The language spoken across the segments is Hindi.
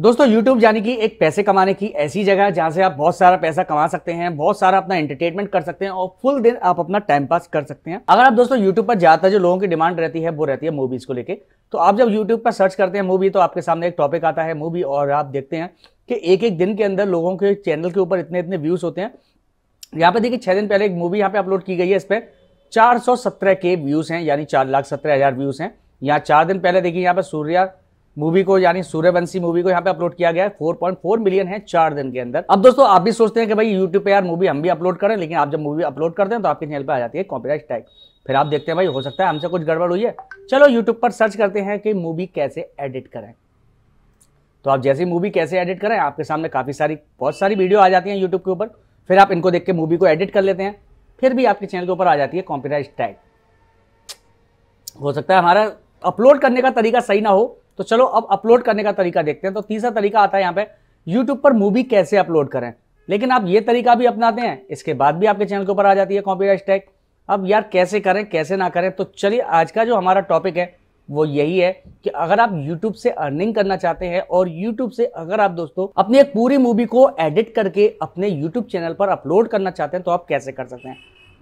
दोस्तों यूट्यूब यानी कि एक पैसे कमाने की ऐसी जगह है जहाँ से आप बहुत सारा पैसा कमा सकते हैं बहुत सारा अपना एंटरटेनमेंट कर सकते हैं और फुल दिन आप अपना टाइम पास कर सकते हैं अगर आप दोस्तों यूट्यूब पर है जो लोगों की डिमांड रहती है वो रहती है मूवीज को लेकर तो आप जब यूट्यूब पर सर्च करते हैं मूवी तो आपके सामने एक टॉपिक आता है मूवी और आप देखते हैं कि एक एक दिन के अंदर लोगों के चैनल के ऊपर इतने इतने व्यूज होते हैं यहाँ पे देखिए छह दिन पहले एक मूवी यहाँ पे अपलोड की गई है इस पर चार के व्यूज हैं यानी चार लाख सत्रह हजार व्यूज हैं यहाँ चार दिन पहले देखिए यहाँ पे सूर्या मूवी को यानी सूर्यवंशी मूवी को यहाँ पे अपलोड किया गया है 4.4 मिलियन है चार दिन के अंदर अब दोस्तों आप भी सोचते हैं कि भाई यूट्यूब पे यार मूवी हम भी अपलोड करें लेकिन आप जब मूवी अपलोड करते हैं तो आपके चैनल पर आ जाती है कॉपीराइट टाइप फिर आप देखते हैं भाई हो सकता है हमसे कुछ गड़बड़ हुई है चलो यूट्यूब पर सर्च करते हैं कि मूवी कैसे एडिट करें तो आप जैसी मूवी कैसे एडिट करें आपके सामने काफ़ी सारी बहुत सारी वीडियो आ जाती है यूट्यूब के ऊपर फिर आप इनको देख के मूवी को एडिट कर लेते हैं फिर भी आपके चैनल के ऊपर आ जाती है कॉपीराइट टैग हो सकता है हमारा अपलोड करने का तरीका सही ना हो तो चलो अब अपलोड करने का तरीका देखते हैं तो तीसरा तरीका आता है यहाँ पे यूट्यूब पर मूवी कैसे अपलोड करें लेकिन आप ये तरीका भी अपनाते हैं इसके बाद भी आपके चैनल के ऊपर आ जाती है कॉपीराइट टैग अब यार कैसे करें कैसे ना करें तो चलिए आज का जो हमारा टॉपिक है वो यही है कि अगर आप यूट्यूब से अर्निंग करना चाहते हैं और यूट्यूब से अगर आप दोस्तों अपनी एक पूरी मूवी को एडिट करके अपने यूट्यूब चैनल पर अपलोड करना चाहते हैं तो आप कैसे कर सकते हैं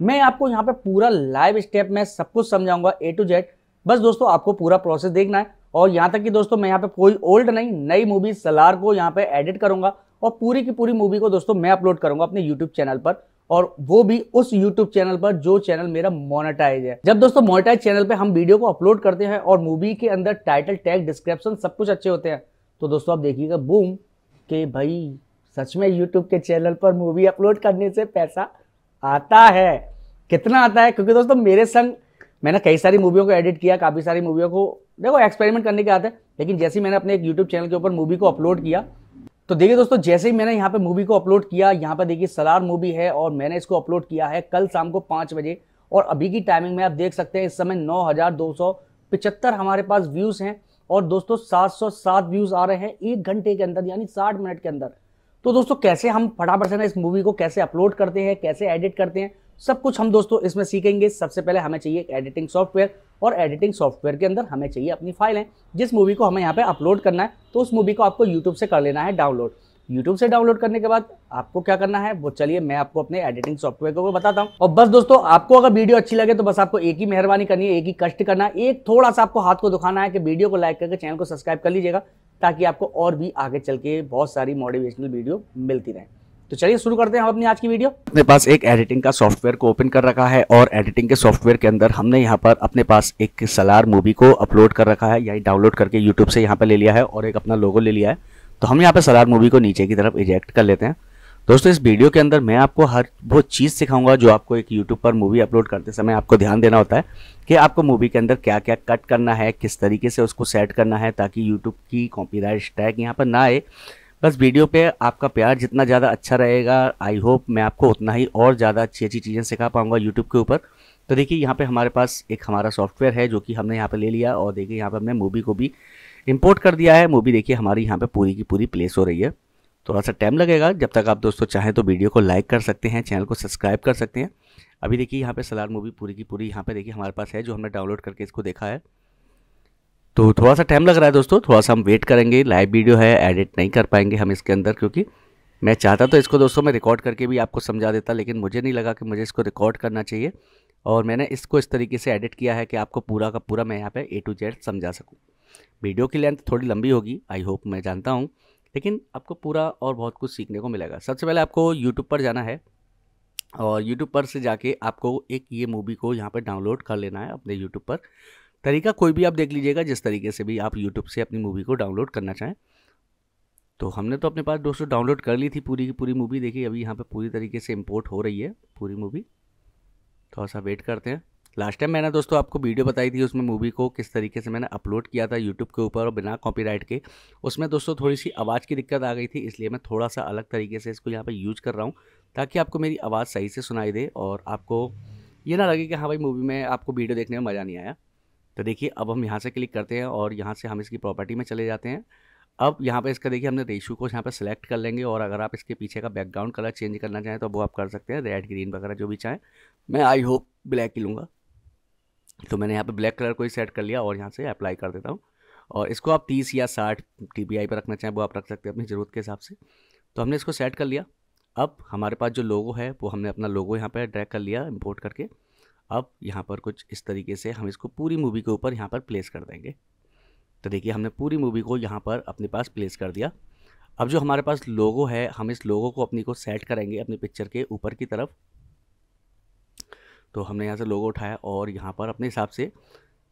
मैं आपको यहाँ पे पूरा लाइव स्टेप में सब कुछ समझाऊंगा ए टू जेड बस दोस्तों आपको पूरा प्रोसेस देखना है और यहाँ तक कि दोस्तों मैं यहाँ पे कोई ओल्ड नहीं नई मूवी सलार को यहाँ पे एडिट करूंगा और पूरी की पूरी मूवी को दोस्तों मैं अपलोड करूंगा अपने यूट्यूब चैनल पर और वो भी उस YouTube चैनल पर जो चैनल मेरा मोनेटाइज है जब दोस्तों मोनेटाइज चैनल पे हम वीडियो को अपलोड करते हैं और मूवी के अंदर टाइटल टैग डिस्क्रिप्शन सब कुछ अच्छे होते हैं तो दोस्तों आप देखिएगा बूम के भाई सच में यूट्यूब के चैनल पर मूवी अपलोड करने से पैसा आता है कितना आता है क्योंकि दोस्तों मेरे संग मैंने कई सारी मूवियों को एडिट किया काफ़ी सारी मूवियों को देखो एक्सपेरिमेंट करने के आते हैं लेकिन जैसे ही मैंने अपने एक यूट्यूब चैनल के ऊपर मूवी को अपलोड किया तो देखिए दोस्तों जैसे ही मैंने यहाँ पे मूवी को अपलोड किया यहाँ पे देखिए सलार मूवी है और मैंने इसको अपलोड किया है कल शाम को पाँच बजे और अभी की टाइमिंग में आप देख सकते हैं इस समय नौ हमारे पास व्यूज़ हैं और दोस्तों सात व्यूज़ आ रहे हैं एक घंटे के अंदर यानी साठ मिनट के अंदर तो दोस्तों कैसे हम फटाफट से ना इस मूवी को कैसे अपलोड करते हैं कैसे एडिट करते हैं सब कुछ हम दोस्तों इसमें सीखेंगे सबसे पहले हमें चाहिए एडिटिंग सॉफ्टवेयर और एडिटिंग सॉफ्टवेयर के अंदर हमें चाहिए अपनी फाइलें जिस मूवी को हमें यहाँ पे अपलोड करना है तो उस मूवी को आपको यूट्यूब से कर लेना है डाउनलोड यूट्यूब से डाउनलोड करने के बाद आपको क्या करना है वो चलिए मैं आपको अपने एडिटिंग सॉफ्टवेयर को बताता हूँ और बस दोस्तों आपको अगर वीडियो अच्छी लगे तो बस आपको एक ही मेहरबानी करनी है एक ही कष्ट करना है एक थोड़ा सा आपको हाथ को दुखाना है कि वीडियो को लाइक करके चैनल को सब्सक्राइब कर लीजिएगा ताकि आपको और भी आगे चल के बहुत सारी मोटिवेशनल वीडियो मिलती रहे तो चलिए शुरू करते हैं हम अपनी आज की वीडियो अपने पास एक एडिटिंग का सॉफ्टवेयर को ओपन कर रखा है और एडिटिंग के सॉफ्टवेयर के अंदर हमने यहाँ पर अपने पास एक सलार मूवी को अपलोड कर रखा है यानी डाउनलोड करके यूट्यूब से यहाँ पर ले लिया है और एक अपना लोगो ले लिया है तो हम यहाँ पर सलार मूवी को नीचे की तरफ इजेक्ट कर लेते हैं दोस्तों इस वीडियो के अंदर मैं आपको हर वो चीज़ सिखाऊंगा जो आपको एक यूट्यूब पर मूवी अपलोड करते समय आपको ध्यान देना होता है कि आपको मूवी के अंदर क्या क्या कट करना है किस तरीके से उसको सेट करना है ताकि यूट्यूब की कॉपीराइट टैग यहाँ पर ना आए बस वीडियो पे आपका प्यार जितना ज़्यादा अच्छा रहेगा आई होप मैं आपको उतना ही और ज़्यादा अच्छी अच्छी चीज़ें सिखा पाऊँगा यूट्यूब के ऊपर तो देखिए यहाँ पे हमारे पास एक हमारा सॉफ्टवेयर है जो कि हमने यहाँ पे ले लिया और देखिए यहाँ पे हमने मूवी को भी इंपोर्ट कर दिया है मूवी देखिए हमारी यहाँ पर पूरी की पूरी प्लेस हो रही है तो थोड़ा सा टाइम लगेगा जब तक आप दोस्तों चाहें तो वीडियो को लाइक कर सकते हैं चैनल को सब्सक्राइब कर सकते हैं अभी देखिए यहाँ पर सलार मूवी पूरी की पूरी यहाँ पर देखिए हमारे पास है जो हमने डाउनलोड करके इसको देखा है तो थोड़ा सा टाइम लग रहा है दोस्तों थोड़ा सा हम वेट करेंगे लाइव वीडियो है एडिट नहीं कर पाएंगे हम इसके अंदर क्योंकि मैं चाहता तो इसको दोस्तों मैं रिकॉर्ड करके भी आपको समझा देता लेकिन मुझे नहीं लगा कि मुझे इसको रिकॉर्ड करना चाहिए और मैंने इसको इस तरीके से एडिट किया है कि आपको पूरा का पूरा मैं यहाँ पर ए टू जेड समझा सकूँ वीडियो की लेंथ थोड़ी लंबी होगी आई होप मैं जानता हूँ लेकिन आपको पूरा और बहुत कुछ सीखने को मिलेगा सबसे पहले आपको यूट्यूब पर जाना है और यूट्यूब पर से जाके आपको एक ये मूवी को यहाँ पर डाउनलोड कर लेना है अपने यूट्यूब पर तरीका कोई भी आप देख लीजिएगा जिस तरीके से भी आप यूट्यूब से अपनी मूवी को डाउनलोड करना चाहें तो हमने तो अपने पास दोस्तों डाउनलोड कर ली थी पूरी की पूरी मूवी देखिए अभी यहाँ पे पूरी तरीके से इम्पोर्ट हो रही है पूरी मूवी थोड़ा सा वेट करते हैं लास्ट टाइम मैंने दोस्तों आपको वीडियो बताई थी उसमें मूवी को किस तरीके से मैंने अपलोड किया था यूट्यूब के ऊपर और बिना कॉपीराइट के उसमें दोस्तों थोड़ी सी आवाज़ की दिक्कत आ गई थी इसलिए मैं थोड़ा सा अलग तरीके से इसको यहाँ पर यूज कर रहा हूँ ताकि आपको मेरी आवाज़ सही से सुनाई दे और आपको ये ना लगे कि हाँ भाई मूवी में आपको वीडियो देखने में मज़ा नहीं आया तो देखिए अब हम यहाँ से क्लिक करते हैं और यहाँ से हम इसकी प्रॉपर्टी में चले जाते हैं अब यहाँ पे इसका देखिए हमने रेशू को यहाँ पे सेलेक्ट कर लेंगे और अगर आप इसके पीछे का बैकग्राउंड कलर चेंज करना चाहें तो वो आप कर सकते हैं रेड ग्रीन वगैरह जो भी चाहें मैं आई होप ब्लैक ही लूँगा तो मैंने यहाँ पे ब्लैक कलर को ही सेट कर लिया और यहाँ से अप्लाई कर देता हूँ और इसको आप तीस या साठ टी बी आई पर रखना चाहें वो आप रख सकते हैं अपनी ज़रूरत के हिसाब से तो हमने इसको सेट कर लिया अब हमारे पास जो लोगो है वो हमने अपना लोगो यहाँ पर ड्रैक कर लिया इम्पोर्ट करके अब यहाँ पर कुछ इस तरीके से हम इसको पूरी मूवी के ऊपर यहाँ पर प्लेस कर देंगे तो देखिए हमने पूरी मूवी को यहाँ पर अपने पास प्लेस कर दिया अब जो हमारे पास लोगो है हम इस लोगो को अपनी को सेट करेंगे अपनी पिक्चर के ऊपर की तरफ तो हमने यहाँ से लोगो उठाया और यहाँ पर अपने हिसाब से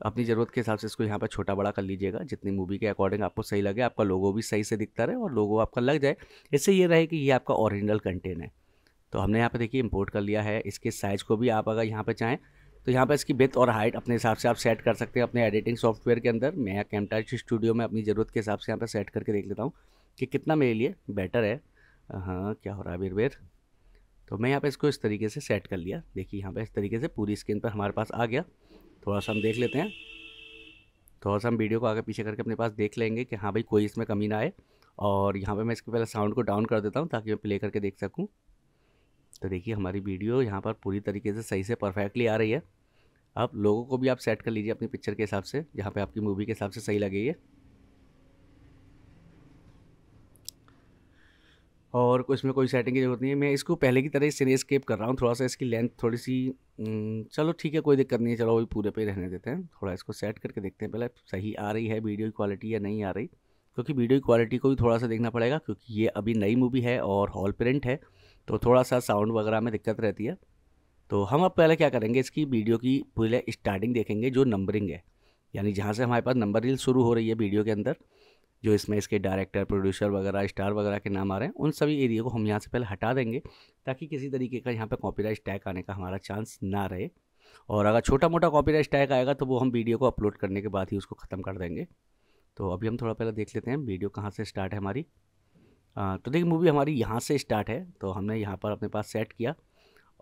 अपनी ज़रूरत के हिसाब से इसको यहाँ पर छोटा बड़ा कर लीजिएगा जितनी मूवी के अकॉर्डिंग आपको सही लगे आपका लोगो भी सही से दिखता रहे और लोगो आपका लग जाए इससे ये रहे कि ये आपका ओरिजिनल कंटेंट है तो हमने यहाँ पे देखिए इंपोर्ट कर लिया है इसके साइज़ को भी आप अगर यहाँ पे चाहें तो यहाँ पे इसकी बिथ और हाइट अपने हिसाब से आप सेट कर सकते हैं अपने एडिटिंग सॉफ्टवेयर के अंदर मैं यहाँ कैमटाच स्टूडियो में अपनी ज़रूरत के हिसाब से यहाँ पर सेट करके देख लेता हूँ कि कितना मेरे लिए बेटर है हाँ क्या हो रहा है बीरबेर तो मैं यहाँ पर इसको इस तरीके से सेट कर लिया देखिए यहाँ पर इस तरीके से पूरी स्क्रीन पर हमारे पास आ गया थोड़ा सा हम देख लेते हैं थोड़ा सा हम वीडियो को आगे पीछे करके अपने पास देख लेंगे कि हाँ भाई कोई इसमें कमी ना आए और यहाँ पे मैं इसके पहले साउंड को डाउन कर देता हूँ ताकि मैं प्ले करके देख सकूँ तो देखिए हमारी वीडियो यहाँ पर पूरी तरीके से सही से परफेक्टली आ रही है आप लोगों को भी आप सेट कर लीजिए अपनी पिक्चर के हिसाब से जहाँ पे आपकी मूवी के हिसाब से सही लगेगी और कुछ में कोई सेटिंग की जरूरत नहीं है मैं इसको पहले की तरह ही स्केप कर रहा हूँ थोड़ा सा इसकी लेंथ थोड़ी सी चलो ठीक है कोई दिक्कत नहीं है चलो अभी पूरे पे रहने देते हैं थोड़ा इसको सेट करके देखते हैं पहले सही आ रही है वीडियो की क्वालिटी या नहीं आ रही क्योंकि वीडियो की क्वालिटी को भी थोड़ा सा देखना पड़ेगा क्योंकि ये अभी नई मूवी है और हॉल प्रिंट है तो थोड़ा सा साउंड वगैरह में दिक्कत रहती है तो हम अब पहले क्या करेंगे इसकी वीडियो की पहले स्टार्टिंग देखेंगे जो नंबरिंग है यानी जहाँ से हमारे पास नंबर रील शुरू हो रही है वीडियो के अंदर जो इसमें इसके डायरेक्टर प्रोड्यूसर वगैरह स्टार वगैरह के नाम आ रहे हैं उन सभी एरिया को हम यहाँ से पहले हटा देंगे ताकि किसी तरीके का यहाँ पर कॉपीराइट टैग आने का हमारा चांस ना रहे और अगर छोटा मोटा कॉपीराइट टैग आएगा तो वो हम वीडियो को अपलोड करने के बाद ही उसको ख़त्म कर देंगे तो अभी हम थोड़ा पहले देख लेते हैं वीडियो कहाँ से स्टार्ट है हमारी तो देखिए मूवी हमारी यहाँ से स्टार्ट है तो हमने यहाँ पर अपने पास सेट किया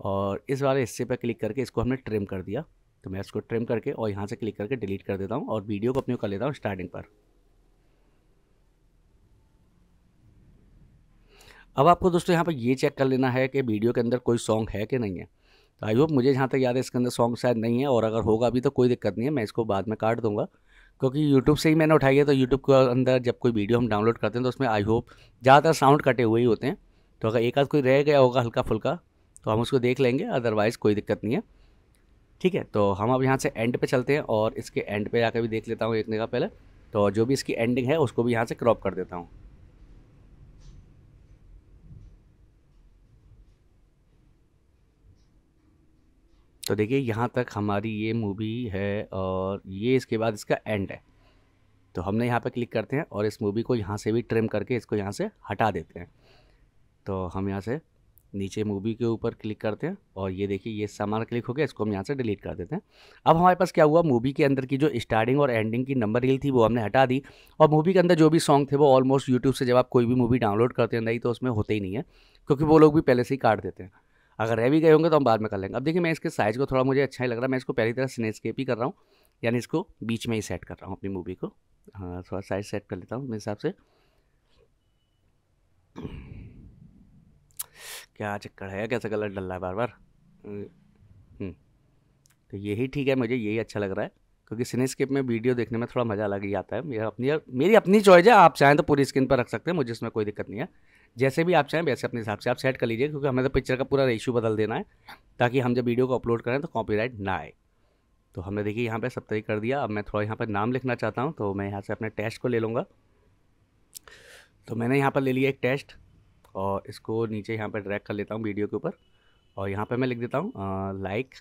और इस वाले हिस्से पर क्लिक करके इसको हमने ट्रिम कर दिया तो मैं इसको ट्रिम करके और यहाँ से क्लिक करके डिलीट कर देता हूँ और वीडियो को अपने कर लेता हूँ स्टार्टिंग पर अब आपको दोस्तों यहाँ पर ये चेक कर लेना है कि वीडियो के अंदर कोई सॉन्ग है कि नहीं है तो आई होप मुझे जहाँ तक याद है इसके अंदर सॉन्ग शायद नहीं है और अगर होगा भी तो कोई दिक्कत नहीं है मैं इसको बाद में काट दूँगा क्योंकि यूट्यूब से ही मैंने उठाई है तो यूट्यूब के अंदर जब कोई वीडियो हम डाउनलोड करते हैं तो उसमें आई होप ज़्यादातर साउंड कटे हुए ही होते हैं तो अगर एक आध कोई रह गया होगा हल्का फुल्का तो हम उसको देख लेंगे अदरवाइज़ कोई दिक्कत नहीं है ठीक है तो हम अब यहाँ से एंड पे चलते हैं और इसके एंड पे जाकर भी देख लेता हूँ एक जगह पहले तो जो भी इसकी एंडिंग है उसको भी यहाँ से क्रॉप कर देता हूँ तो देखिए यहाँ तक हमारी ये मूवी है और ये इसके बाद इसका एंड है तो हमने यहाँ पर क्लिक करते हैं और इस मूवी को यहाँ से भी ट्रिम करके इसको यहाँ से हटा देते हैं तो हम यहाँ से नीचे मूवी के ऊपर क्लिक करते हैं और ये देखिए ये सामान क्लिक हो गया इसको हम यहाँ से डिलीट कर देते हैं अब हमारे पास क्या हुआ मूवी के अंदर की जो स्टार्टिंग और एंडिंग की नंबर रील थी वो हमने हटा दी और मूवी के अंदर जो भी सॉन्ग थे वो ऑलमोस्ट यूट्यूब से जब आप कोई भी मूवी डाउनलोड करते हैं नहीं तो उसमें होते ही नहीं है क्योंकि वो लोग भी पहले से ही काट देते हैं अगर रह भी गए होंगे तो हम बाद में कर लेंगे अब देखिए मैं इसके साइज़ को थोड़ा मुझे अच्छा ही लग रहा है मैं इसको पहली तरह स्नेचकेप ही कर रहा हूँ यानी इसको बीच में ही सेट कर रहा हूँ अपनी मूवी को हाँ थोड़ा साइज सेट कर लेता हूँ मेरे हिसाब से क्या चक्कर है कैसा कलर डल रहा है बार बार हम्म, तो यही ठीक है मुझे यही अच्छा लग रहा है क्योंकि सिनेस्केप में वीडियो देखने में थोड़ा मज़ा अलग ही आता है मेरा अपनी मेरी अपनी चॉइस है आप चाहें तो पूरी स्क्रीन पर रख सकते हैं मुझे इसमें कोई दिक्कत नहीं है जैसे भी आप चाहें वैसे अपने हिसाब से आप सेट कर लीजिए क्योंकि हमें तो पिक्चर का पूरा रेशियो बदल देना है ताकि हम जब वीडियो को अपलोड करें तो राइट ना आए तो हमने देखिए यहाँ पर सब तरीके कर दिया अब मैं थोड़ा यहाँ पर नाम लिखना चाहता हूँ तो मैं यहाँ से अपने टेस्ट को ले लूँगा तो मैंने यहाँ पर ले लिया एक टेस्ट और इसको नीचे यहाँ पर ड्रैक कर लेता हूँ वीडियो के ऊपर और यहाँ पर मैं लिख देता हूँ like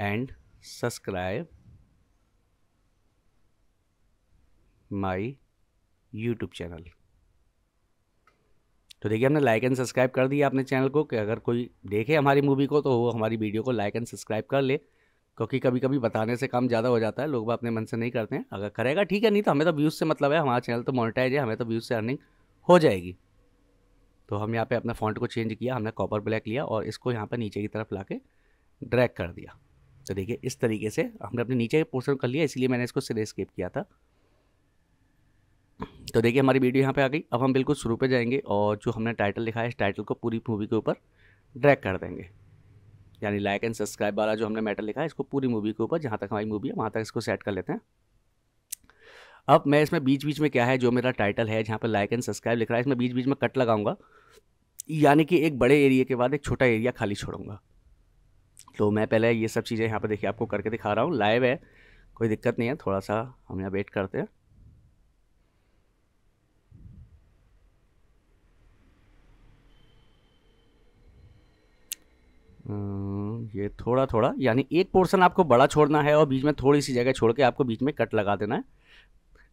and subscribe my YouTube channel तो देखिए हमने लाइक एंड सब्सक्राइब कर दिया अपने चैनल को कि अगर कोई देखे हमारी मूवी को तो वो हमारी वीडियो को लाइक एंड सब्सक्राइब कर ले क्योंकि कभी कभी बताने से काम ज़्यादा हो जाता है लोग अपने मन से नहीं करते हैं अगर करेगा ठीक है नहीं तो हमें तो व्यूज़ से मतलब है हमारा चैनल तो मोनिटाइज है हमें तो व्यूज़ से अर्निंग हो जाएगी तो हम यहाँ पे अपना फॉन्ट को चेंज किया हमने कॉपर ब्लैक लिया और इसको यहाँ पर नीचे की तरफ ला के ड्रैग कर दिया तो देखिए इस तरीके से हमने अपने नीचे के पोर्सन कर लिया इसलिए मैंने इसको सिरे स्केप किया था तो देखिए हमारी वीडियो यहाँ पे आ गई अब हम बिल्कुल शुरू पे जाएंगे और जो हमने टाइटल लिखा है इस टाइटल को पूरी मूवी के ऊपर ड्रैग कर देंगे यानी लाइक एंड सब्सक्राइब वाला जो हमने मैटर लिखा है इसको पूरी मूवी के ऊपर जहाँ तक हमारी मूवी है वहाँ तक इसको सेट कर लेते हैं अब मैं इसमें बीच बीच में क्या है जो मेरा टाइटल है जहाँ पर लाइक एंड सब्सक्राइब लिख रहा है इसमें बीच बीच में कट लगाऊंगा यानी कि एक बड़े एरिया के बाद एक छोटा एरिया खाली छोड़ूंगा तो मैं पहले ये सब चीज़ें यहाँ पर देखिए आपको करके दिखा रहा हूँ लाइव है कोई दिक्कत नहीं है थोड़ा सा हम यहाँ वेट करते हैं ये थोड़ा थोड़ा यानी एक पोर्शन आपको बड़ा छोड़ना है और बीच में थोड़ी सी जगह छोड़ के आपको बीच में कट लगा देना है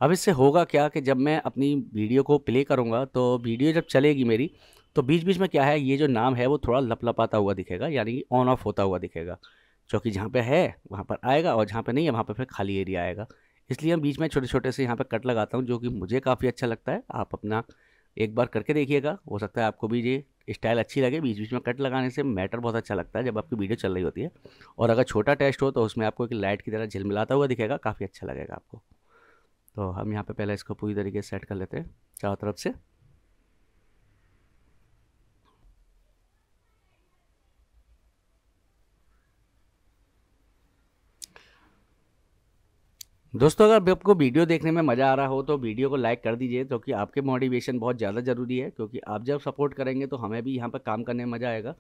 अब इससे होगा क्या कि जब मैं अपनी वीडियो को प्ले करूँगा तो वीडियो जब चलेगी मेरी तो बीच बीच में क्या है ये जो नाम है वो थोड़ा लपलपाता हुआ दिखेगा यानी कि ऑन ऑफ होता हुआ दिखेगा क्योंकि जहाँ पे है वहाँ पर आएगा और जहाँ पे नहीं है वहाँ पर फिर खाली एरिया आएगा इसलिए मैं बीच में छोटे छोटे से यहाँ पर कट लगाता हूँ जो कि मुझे काफ़ी अच्छा लगता है आप अपना एक बार करके देखिएगा हो सकता है आपको भी ये स्टाइल अच्छी लगे बीच बीच में कट लगाने से मैटर बहुत अच्छा लगता है जब आपकी वीडियो चल रही होती है और अगर छोटा टेस्ट हो तो उसमें आपको एक लाइट की तरह झिलमिलाता हुआ दिखेगा काफ़ी अच्छा लगेगा आपको तो हम यहाँ पे पहले इसको पूरी तरीके से सेट कर लेते हैं चारों तरफ से दोस्तों अगर आपको वीडियो देखने में मज़ा आ रहा हो तो वीडियो को लाइक कर दीजिए क्योंकि तो आपके मोटिवेशन बहुत ज़्यादा ज़रूरी है क्योंकि आप जब सपोर्ट करेंगे तो हमें भी यहाँ पर काम करने में मज़ा आएगा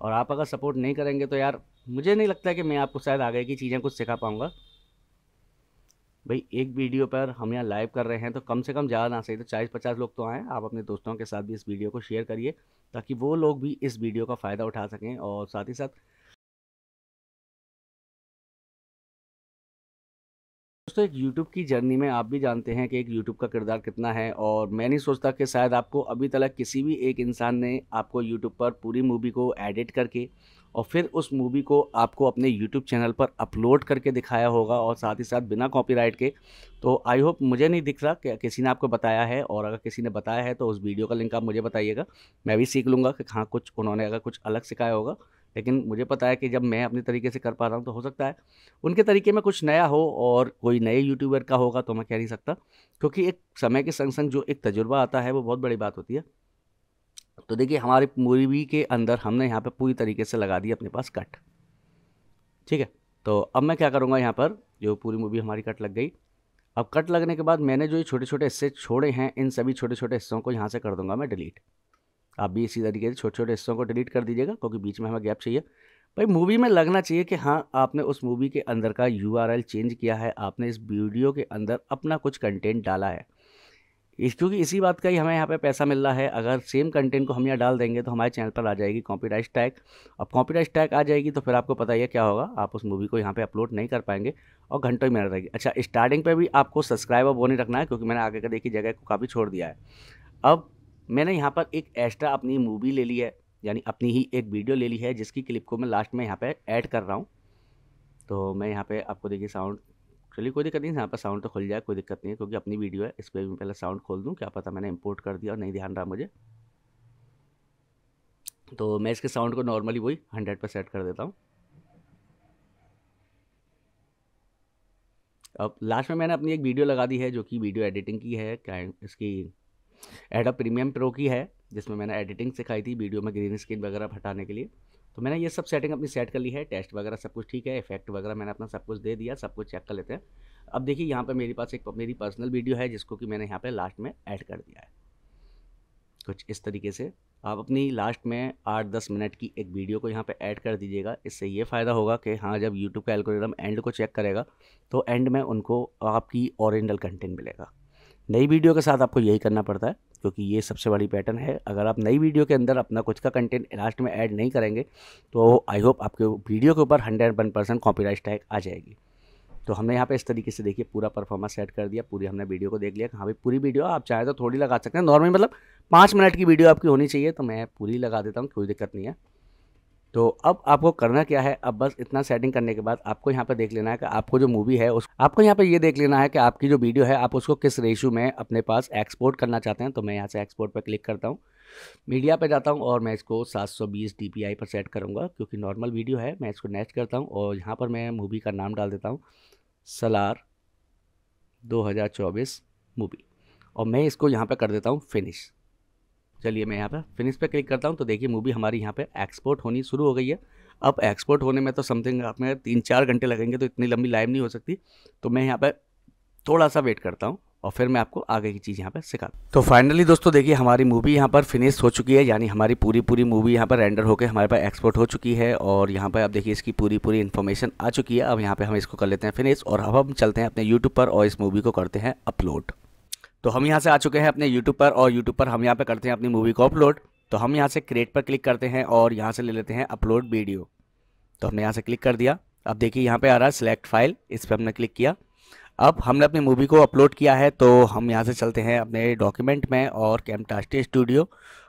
और आप अगर सपोर्ट नहीं करेंगे तो यार मुझे नहीं लगता कि मैं आपको शायद आगे की चीज़ें कुछ सिखा पाऊँगा भाई एक वीडियो पर हम यहाँ लाइव कर रहे हैं तो कम से कम ज़्यादा ना सही तो चालीस पचास लोग तो आएँ आप अपने दोस्तों के साथ भी इस वीडियो को शेयर करिए ताकि वो लोग भी इस वीडियो का फ़ायदा उठा सकें और साथ ही साथ दोस्तों एक यूट्यूब की जर्नी में आप भी जानते हैं कि एक यूट्यूब का किरदार कितना है और मैं नहीं सोचता कि शायद आपको अभी तक किसी भी एक इंसान ने आपको यूट्यूब पर पूरी मूवी को एडिट करके और फिर उस मूवी को आपको अपने यूट्यूब चैनल पर अपलोड करके दिखाया होगा और साथ ही साथ बिना कॉपीराइट के तो आई होप मुझे नहीं दिख रहा कि किसी ने आपको बताया है और अगर किसी ने बताया है तो उस वीडियो का लिंक आप मुझे बताइएगा मैं भी सीख लूँगा कि हाँ कुछ उन्होंने अगर कुछ अलग सिखाया होगा लेकिन मुझे पता है कि जब मैं अपने तरीके से कर पा रहा हूँ तो हो सकता है उनके तरीके में कुछ नया हो और कोई नए यूट्यूबर का होगा तो मैं कह नहीं सकता क्योंकि एक समय के संग संग जो एक तजुर्बा आता है वो बहुत बड़ी बात होती है तो देखिए हमारी मूवी के अंदर हमने यहाँ पर पूरी तरीके से लगा दी अपने पास कट ठीक है तो अब मैं क्या करूँगा यहाँ पर जो पूरी मूवी हमारी कट लग गई अब कट लगने के बाद मैंने जो ये छोटे छोटे हिस्से छोड़े हैं इन सभी छोटे छोटे हिस्सों को यहाँ से कर दूंगा मैं डिलीट आप भी इसी तरीके से छोटे छोटे हिस्सों को डिलीट कर दीजिएगा क्योंकि बीच में हमें गैप चाहिए भाई मूवी में लगना चाहिए कि हाँ आपने उस मूवी के अंदर का यू चेंज किया है आपने इस वीडियो के अंदर अपना कुछ कंटेंट डाला है इस क्योंकि इसी बात का ही हमें यहाँ पे पैसा मिल रहा है अगर सेम कंटेंट को हम यहाँ डाल देंगे तो हमारे चैनल पर आ जाएगी कॉपीराइट टैग अब कॉपीराइट टैग आ जाएगी तो फिर आपको पता ही क्या होगा आप उस मूवी को यहाँ पे अपलोड नहीं कर पाएंगे और घंटों ही मेहनत रहेगी अच्छा स्टार्टिंग पे भी आपको सब्सक्राइब और वो नहीं रखना है क्योंकि मैंने आगे का देखी जगह को काफ़ी छोड़ दिया है अब मैंने यहाँ पर एक एक्स्ट्रा अपनी मूवी ले ली है यानी अपनी ही एक वीडियो ले ली है जिसकी क्लिप को मैं लास्ट में यहाँ पर ऐड कर रहा हूँ तो मैं यहाँ पर आपको देखिए साउंड चलिए कोई दिक्कत नहीं यहाँ पर साउंड तो खुल जाए कोई दिक्कत नहीं है क्योंकि अपनी वीडियो है इस पर मैं पहले साउंड खोल दूँ क्या पता मैंने इम्पोर्ट कर दिया और नहीं ध्यान रहा मुझे तो मैं इसके साउंड को नॉर्मली वही हंड्रेड पर सेट कर देता हूँ अब लास्ट में मैंने अपनी एक वीडियो लगा दी है जो कि वीडियो एडिटिंग की है क्या इसकी एडा प्रीमियम प्रो की है जिसमें मैंने एडिटिंग सिखाई थी वीडियो में ग्रीन स्क्रीन वगैरह हटाने के लिए तो मैंने ये सब सेटिंग अपनी सेट कर ली है टेस्ट वगैरह सब कुछ ठीक है इफेक्ट वगैरह मैंने अपना सब कुछ दे दिया सब कुछ चेक कर लेते हैं अब देखिए यहाँ पर मेरे पास एक मेरी पर्सनल वीडियो है जिसको कि मैंने यहाँ पर लास्ट में ऐड कर दिया है कुछ इस तरीके से आप अपनी लास्ट में आठ दस मिनट की एक वीडियो को यहाँ पे ऐड कर दीजिएगा इससे ये फ़ायदा होगा कि हाँ जब यूट्यूब का एल्गोरिथम एंड को चेक करेगा तो एंड में उनको आपकी ओरिजिनल कंटेंट मिलेगा नई वीडियो के साथ आपको यही करना पड़ता है क्योंकि ये सबसे बड़ी पैटर्न है अगर आप नई वीडियो के अंदर अपना कुछ का कंटेंट लास्ट में ऐड नहीं करेंगे तो आई होप आपके वीडियो के ऊपर hundred one percent copyright tag आ जाएगी तो हमने यहाँ पे इस तरीके से देखिए पूरा परफॉर्मेंस सेट कर दिया पूरी हमने वीडियो को देख लिया हाँ भाई पूरी वीडियो आप चाहे तो थोड़ी लगा सकते हैं नॉर्मल मतलब पाँच मिनट की वीडियो आपकी होनी चाहिए तो मैं पूरी लगा देता हूँ कोई दिक्कत नहीं है तो अब आपको करना क्या है अब बस इतना सेटिंग करने के बाद आपको यहाँ पर देख लेना है कि आपको जो मूवी है उस आपको यहाँ पर ये देख लेना है कि आपकी जो वीडियो है आप उसको किस रेशू में अपने पास एक्सपोर्ट करना चाहते हैं तो मैं यहाँ से एक्सपोर्ट पर क्लिक करता हूँ मीडिया पर जाता हूँ और मैं इसको 720 सौ पर सेट करूँगा क्योंकि नॉर्मल वीडियो है मैं इसको नेक्स्ट करता हूँ और यहाँ पर मैं मूवी का नाम डाल देता हूँ सलार दो मूवी और मैं इसको यहाँ पर कर देता हूँ फिनिश चलिए मैं यहाँ पर फिनिश पर क्लिक करता हूँ तो देखिए मूवी हमारी यहाँ पर एक्सपोर्ट होनी शुरू हो गई है अब एक्सपोर्ट होने में तो समथिंग आप में तीन चार घंटे लगेंगे तो इतनी लंबी लाइव नहीं हो सकती तो मैं यहाँ पर थोड़ा सा वेट करता हूँ और फिर मैं आपको आगे की चीज़ यहाँ पर सिखा तो फाइनली दोस्तों देखिए हमारी मूवी यहाँ पर फिनिश हो चुकी है यानी हमारी पूरी पूरी मूवी यहाँ पर रेंडर होकर हमारे पास एक्सपोर्ट हो चुकी है और यहाँ पर आप देखिए इसकी पूरी पूरी इन्फॉर्मेशन आ चुकी है अब यहाँ पर हम इसको कर लेते हैं फिनिश और अब हम चलते हैं अपने यूट्यूब पर और इस मूवी को करते हैं अपलोड तो हम यहाँ से आ चुके हैं अपने यूट्यूब पर और यूट्यूब पर हम यहाँ पे करते हैं अपनी मूवी को अपलोड तो हम यहाँ से क्रिएट पर क्लिक करते हैं और यहाँ से ले लेते हैं अपलोड वीडियो तो हमने यहाँ से क्लिक कर दिया अब देखिए यहाँ पे आ रहा है सिलेक्ट फाइल इस पर हमने क्लिक किया अब हमने अपनी मूवी को अपलोड किया है तो हम यहाँ से चलते हैं अपने डॉक्यूमेंट में और कैमटास्टी स्टूडियो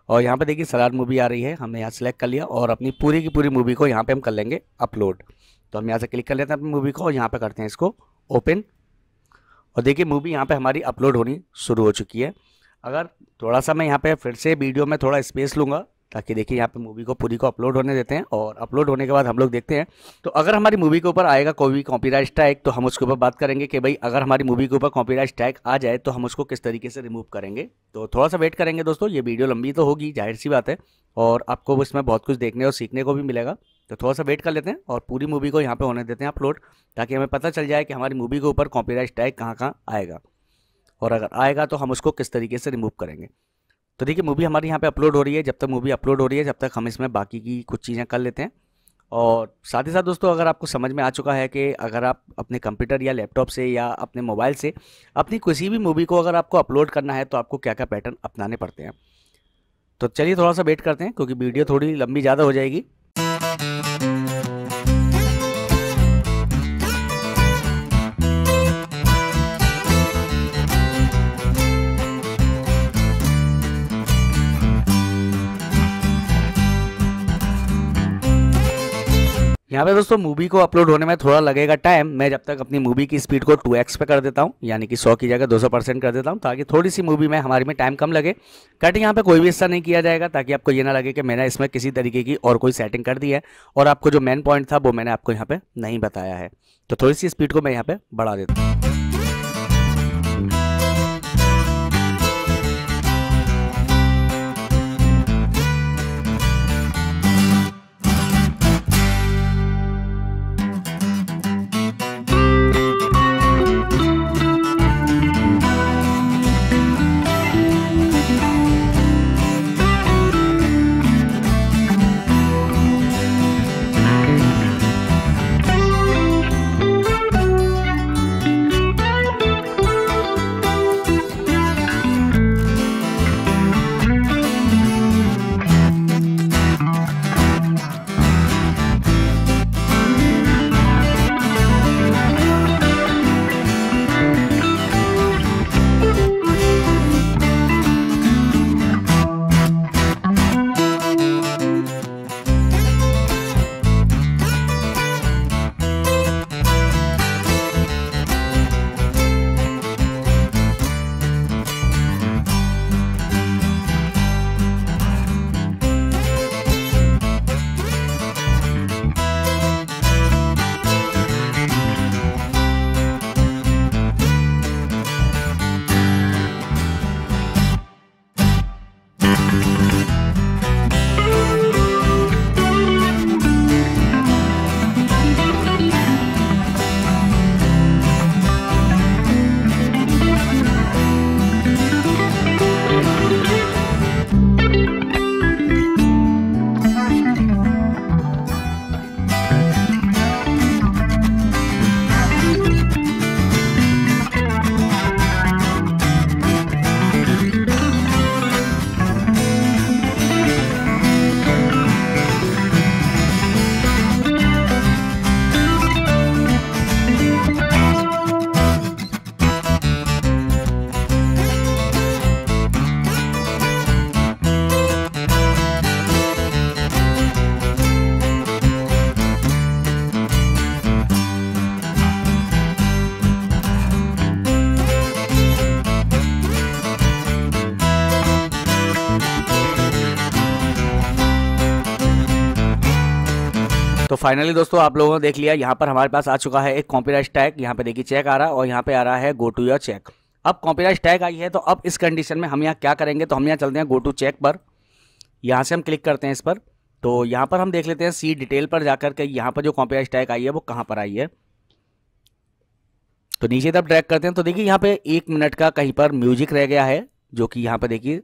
और यहाँ पर देखिए सलार मूवी आ रही है हमने यहाँ सेलेक्ट कर लिया और अपनी पूरी की पूरी मूवी को यहाँ पे हम कर लेंगे अपलोड तो हम यहाँ से क्लिक कर लेते हैं अपनी मूवी को और यहाँ पे करते हैं इसको ओपन और देखिए मूवी यहाँ पे हमारी अपलोड होनी शुरू हो चुकी है अगर थोड़ा सा मैं यहाँ पे फिर से वीडियो में थोड़ा स्पेस लूँगा ताकि देखिए यहाँ पे मूवी को पूरी को अपलोड होने देते हैं और अपलोड होने के बाद हम लोग देखते हैं तो अगर हमारी मूवी के ऊपर आएगा कोई भी कॉपीराइट स्ट्राइक तो हम उसके ऊपर बात करेंगे कि भाई अगर हमारी मूवी के ऊपर कॉपीराइट स्ट्राइक आ जाए तो हम उसको किस तरीके से रिमूव करेंगे तो थोड़ा सा वेट करेंगे दोस्तों ये वीडियो लंबी तो होगी जाहिर सी बात है और आपको इसमें बहुत कुछ देखने और सीखने को भी मिलेगा तो थोड़ा सा वेट कर लेते हैं और पूरी मूवी को यहाँ पर होने देते हैं अपलोड ताकि हमें पता चल जाए कि हमारी मूवी के ऊपर कॉपीराइट स्ट्राइक कहाँ कहाँ आएगा और अगर आएगा तो हम उसको किस तरीके से रिमूव करेंगे तो देखिए मूवी हमारी यहाँ पे अपलोड हो रही है जब तक मूवी अपलोड हो रही है जब तक हम इसमें बाकी की कुछ चीज़ें कर लेते हैं और साथ ही साथ दोस्तों अगर आपको समझ में आ चुका है कि अगर आप अपने कंप्यूटर या लैपटॉप से या अपने मोबाइल से अपनी किसी भी मूवी को अगर आपको अपलोड करना है तो आपको क्या क्या पैटर्न अपनाने पड़ते हैं तो चलिए थोड़ा सा वेट करते हैं क्योंकि वीडियो थोड़ी लंबी ज़्यादा हो जाएगी यहाँ पे दोस्तों मूवी को अपलोड होने में थोड़ा लगेगा टाइम मैं जब तक अपनी मूवी की स्पीड को 2x पे कर देता हूँ यानी कि 100 की जगह 200 परसेंट कर देता हूँ ताकि थोड़ी सी मूवी में हमारी में टाइम कम लगे कट यहाँ पे कोई भी हिस्सा नहीं किया जाएगा ताकि आपको ये ना लगे कि मैंने इसमें किसी तरीके की और कोई सेटिंग कर दी है और आपको जो मेन पॉइंट था वो मैंने आपको यहाँ पर नहीं बताया है तो थोड़ी सी स्पीड को मैं यहाँ पर बढ़ा देता हूँ तो फाइनली दोस्तों आप लोगों ने देख लिया यहाँ पर हमारे पास आ चुका है एक कॉपीराइट टैग यहाँ पे देखिए चेक आ रहा है और यहाँ पे आ रहा है गो टू योर चेक अब कॉपीराइट टैग आई है तो अब इस कंडीशन में हम यहाँ क्या करेंगे तो हम यहाँ चलते हैं गो टू चेक पर यहाँ से हम क्लिक करते हैं इस पर तो यहाँ पर हम देख लेते हैं सी डिटेल पर जाकर के यहाँ पर जो कॉपीराइट टैग आई है वो कहाँ पर आई है तो नीचे तब ड्रैक करते हैं तो देखिए यहाँ पे एक मिनट का कहीं पर म्यूजिक रह गया है जो कि यहाँ पर देखिए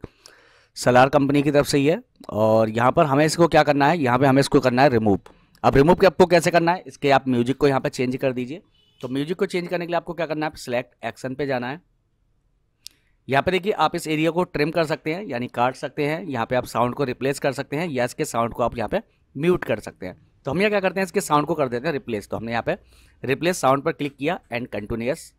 सलार कंपनी की तरफ से ही है और यहाँ पर हमें इसको क्या करना है यहाँ पे हमें इसको करना है रिमूव अब रिमूव के आपको कैसे करना है इसके आप म्यूजिक को यहाँ पर चेंज कर दीजिए तो म्यूजिक को चेंज करने के लिए आपको क्या करना है सिलेक्ट एक्शन पे जाना है यहाँ पे देखिए आप इस एरिया को ट्रिम कर सकते हैं यानी काट सकते हैं यहाँ पे आप साउंड को रिप्लेस कर सकते हैं या इसके साउंड को आप यहाँ पे म्यूट कर सकते हैं तो हम यहाँ क्या करते हैं इसके साउंड को कर देते हैं रिप्लेस तो हमने यहाँ पे रिप्लेस साउंड पर क्लिक किया एंड कंटिन्यूस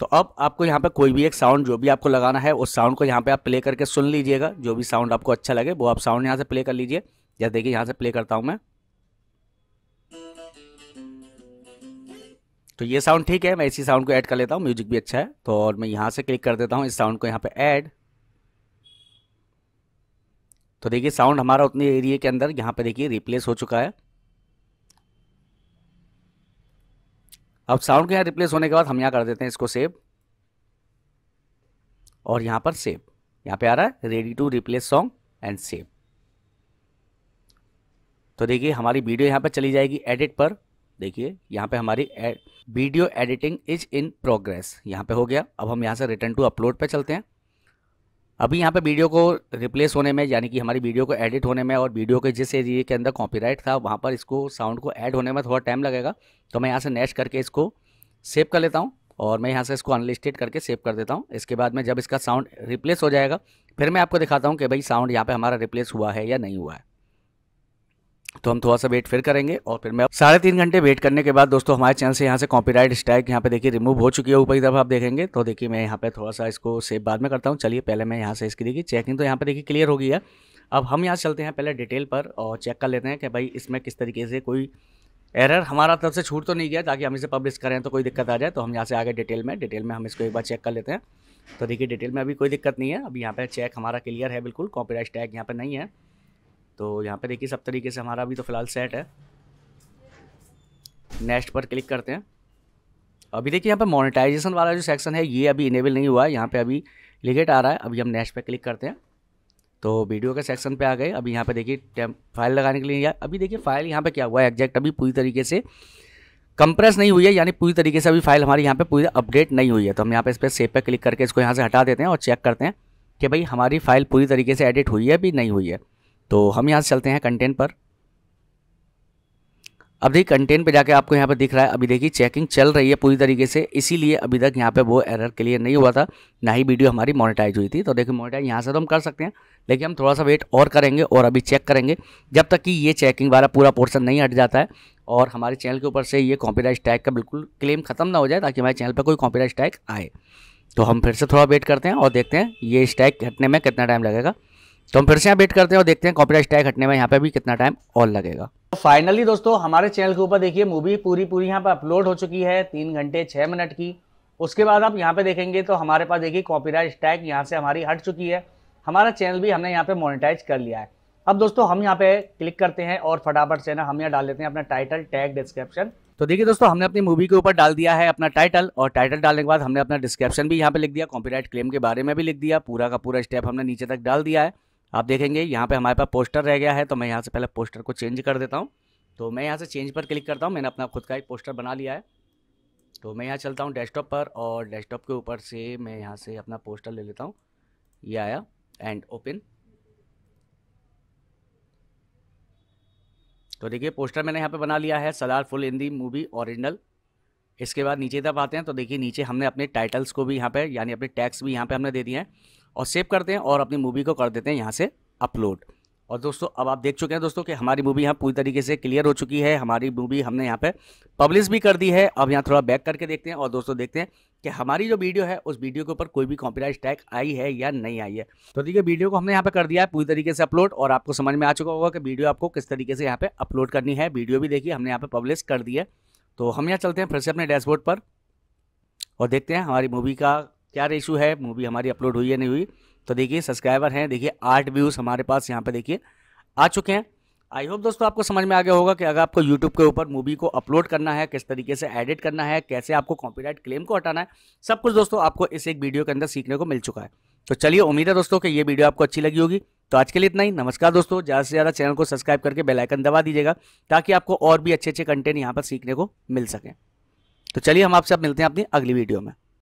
तो अब आपको यहाँ पे कोई भी एक साउंड जो भी आपको लगाना है उस साउंड को यहाँ पे आप प्ले करके सुन लीजिएगा जो भी साउंड आपको अच्छा लगे वो आप साउंड यहाँ से प्ले कर लीजिए या देखिए यहाँ से प्ले करता हूँ मैं तो ये साउंड ठीक है मैं इसी साउंड को ऐड कर लेता हूँ म्यूजिक भी अच्छा है तो और मैं यहाँ से क्लिक कर देता हूँ इस साउंड को यहाँ पे ऐड तो देखिए साउंड हमारा उतने एरिए के अंदर यहाँ पे देखिए रिप्लेस हो चुका है अब साउंड के यहाँ रिप्लेस होने के बाद हम यहाँ कर देते हैं इसको सेव और यहाँ पर सेव यहाँ पे आ रहा है ready to replace song and save तो देखिए हमारी वीडियो यहाँ पर चली जाएगी एडिट पर देखिए यहाँ पे हमारी video editing is in progress यहाँ पे हो गया अब हम यहाँ से रिटर्न टू अपलोड पे चलते हैं अभी यहाँ पे वीडियो को रिप्लेस होने में यानी कि हमारी वीडियो को एडिट होने में और वीडियो के जिस एरिए के अंदर कॉपीराइट था वहाँ पर इसको साउंड को ऐड होने में थोड़ा टाइम लगेगा तो मैं यहाँ से नेश करके इसको सेव कर लेता हूँ और मैं यहाँ से इसको अनलिस्टेड करके सेव कर देता हूँ इसके बाद में जब इसका साउंड रिप्लेस हो जाएगा फिर मैं आपको दिखाता हूँ कि भाई साउंड यहाँ पर हमारा रिप्लेस हुआ है या नहीं हुआ है तो हम थोड़ा सा वेट फिर करेंगे और फिर मैं साढ़े तीन घंटे वेट करने के बाद दोस्तों हमारे चैनल से यहाँ से कॉपीराइट स्ट्राइक यहाँ पे देखिए रिमूव हो चुकी है ऊपर की तरफ आप देखेंगे तो देखिए मैं यहाँ पे थोड़ा सा इसको सेव बाद में करता हूँ चलिए पहले मैं यहाँ से इसकी देखिए चेकिंग तो यहाँ पे देखिए क्लियर हो गई है अब हम यहाँ चलते हैं पहले डिटेल पर और चेक कर लेते हैं कि भाई इसमें किस तरीके से कोई एरर हमारा तरफ से छूट तो नहीं गया ताकि हम इसे पब्लिश करें तो कोई दिक्कत आ जाए तो हम यहाँ से आगे डिटेल में डिटेल में हम इसको एक बार चेक कर लेते हैं तो देखिए डिटेल में अभी कोई दिक्कत नहीं है अभी यहाँ पे चेक हमारा क्लियर है बिल्कुल कॉपीराइट टैग यहाँ पे नहीं है तो यहाँ पर देखिए सब तरीके से हमारा अभी तो फ़िलहाल सेट है नेक्स्ट पर क्लिक करते हैं अभी देखिए यहाँ पर मोनेटाइजेशन वाला जो सेक्शन है ये अभी इनेबल नहीं हुआ है यहाँ पर अभी लिगेट आ रहा है अभी हम नेक्स्ट पर क्लिक करते हैं तो वीडियो के सेक्शन पे आ गए अभी यहाँ पे देखिए फाइल लगाने के लिए या अभी देखिए फाइल यहाँ पे क्या हुआ है एग्जैक्ट अभी पूरी तरीके से कंप्रेस नहीं हुई है यानी पूरी तरीके से अभी फाइल हमारी यहाँ पे पूरी अपडेट नहीं हुई है तो हम यहाँ पे इस पर सेव पर क्लिक करके इसको यहाँ से हटा देते हैं और चेक करते हैं कि भाई हमारी फाइल पूरी तरीके से एडिट हुई है अभी नहीं हुई है तो हम यहाँ से चलते हैं कंटेंट पर अब देखिए कंटेंट पे जाके आपको यहाँ पर दिख रहा है अभी देखिए चेकिंग चल रही है पूरी तरीके से इसीलिए अभी तक यहाँ पे वो एरर क्लियर नहीं हुआ था ना ही वीडियो हमारी मोनेटाइज हुई थी तो देखिए मोनेटाइज यहाँ से तो हम कर सकते हैं लेकिन हम थोड़ा सा वेट और करेंगे और अभी चेक करेंगे जब तक कि ये चेकिंग वाला पूरा पोर्सन नहीं हट जाता है और हमारे चैनल के ऊपर से ये कॉपीराइट टैग का बिल्कुल क्लेम खत्म ना हो जाए ताकि हमारे चैनल पर कोई कॉपीराइट टैग आए तो हम फिर से थोड़ा वेट करते हैं और देखते हैं ये स्टैग हटने में कितना टाइम लगेगा तो हम फिर से यहाँ वेट करते हैं और देखते हैं कॉपीराइट टैग हटने में यहाँ पे भी कितना टाइम और लगेगा फाइनली दोस्तों हमारे चैनल के ऊपर देखिए मूवी पूरी पूरी यहाँ पे अपलोड हो चुकी है तीन घंटे छह मिनट की उसके बाद आप यहाँ पे देखेंगे तो हमारे पास देखिए कॉपीराइट टैग यहाँ से हमारी हट चुकी है हमारा चैनल भी हमने यहाँ पे मोनिटाइज कर लिया है अब दोस्तों हम यहाँ पे क्लिक करते हैं और फटाफट से ना हम यहाँ डाल देते हैं अपना टाइटल टैग डिस्क्रिप्शन तो देखिए दोस्तों हमने अपनी मूवी के ऊपर डाल दिया है अपना टाइटल और टाइटल डालने के बाद हमने अपना डिस्क्रिप्शन भी यहाँ पे लिख दिया कॉपीराइट क्लेम के बारे में भी लिख दिया पूरा का पूरा स्टेप हमने नीचे तक डाल दिया है आप देखेंगे यहाँ पे हमारे पास पोस्टर रह गया है तो मैं यहाँ से पहले पोस्टर को चेंज कर देता हूँ तो मैं यहाँ से चेंज पर क्लिक करता हूँ मैंने अपना खुद का एक पोस्टर बना लिया है तो मैं यहाँ चलता हूँ डेस्कटॉप पर और डेस्कटॉप के ऊपर से मैं यहाँ से अपना पोस्टर ले लेता हूँ ये आया एंड ओपन तो देखिए पोस्टर मैंने यहाँ पे बना लिया है Salaar full Hindi movie original इसके बाद नीचे तब आते हैं तो देखिए नीचे हमने अपने टाइटल्स को भी यहाँ पे यानी अपने टैक्स भी यहाँ पे हमने दे दिए हैं और सेव करते हैं और अपनी मूवी को कर देते हैं यहाँ से अपलोड और दोस्तों अब आप देख चुके हैं दोस्तों कि हमारी मूवी यहाँ पूरी तरीके से क्लियर हो चुकी है हमारी मूवी हमने यहाँ पे पब्लिश भी कर दी है अब यहाँ थोड़ा बैक करके देखते हैं और दोस्तों देखते हैं कि हमारी जो वीडियो है उस वीडियो के ऊपर कोई भी कॉपीराइट टैग आई है या नहीं आई है तो देखिए वीडियो को हमने यहाँ पर कर दिया है पूरी तरीके से अपलोड और आपको समझ में आ चुका होगा कि वीडियो आपको किस तरीके से यहाँ पर अपलोड करनी है वीडियो भी देखिए हमने यहाँ पर पब्लिश कर दी है तो हम यहाँ चलते हैं फिर से अपने डैशबोर्ड पर और देखते हैं हमारी मूवी का क्या रेशू है मूवी हमारी अपलोड हुई या नहीं हुई तो देखिए सब्सक्राइबर हैं देखिए आठ व्यूज़ हमारे पास यहाँ पे देखिए आ चुके हैं आई होप दोस्तों आपको समझ में आ गया होगा कि अगर आपको यूट्यूब के ऊपर मूवी को अपलोड करना है किस तरीके से एडिट करना है कैसे आपको कॉपीराइट क्लेम को हटाना है सब कुछ दोस्तों आपको इस एक वीडियो के अंदर सीखने को मिल चुका है तो चलिए उम्मीद है दोस्तों कि ये वीडियो आपको अच्छी लगी होगी तो आज के लिए इतना ही नमस्कार दोस्तों ज़्यादा से ज़्यादा चैनल को सब्सक्राइब करके बेलाइकन दबा दीजिएगा ताकि आपको और भी अच्छे अच्छे कंटेंट यहाँ पर सीखने को मिल सकें तो चलिए हम आपसे अब मिलते हैं अपनी अगली वीडियो में